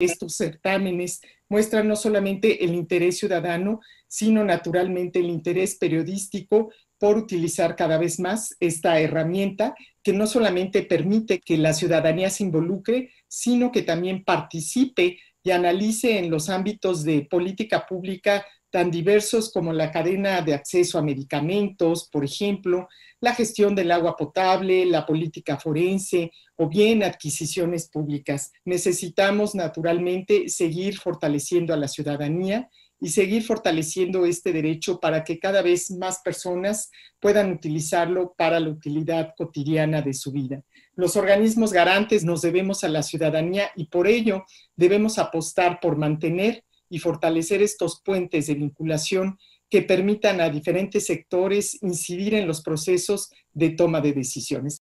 estos certámenes muestran no solamente el interés ciudadano, sino naturalmente el interés periodístico por utilizar cada vez más esta herramienta que no solamente permite que la ciudadanía se involucre, sino que también participe analice en los ámbitos de política pública tan diversos como la cadena de acceso a medicamentos, por ejemplo, la gestión del agua potable, la política forense o bien adquisiciones públicas. Necesitamos, naturalmente, seguir fortaleciendo a la ciudadanía y seguir fortaleciendo este derecho para que cada vez más personas puedan utilizarlo para la utilidad cotidiana de su vida. Los organismos garantes nos debemos a la ciudadanía y por ello debemos apostar por mantener y fortalecer estos puentes de vinculación que permitan a diferentes sectores incidir en los procesos de toma de decisiones.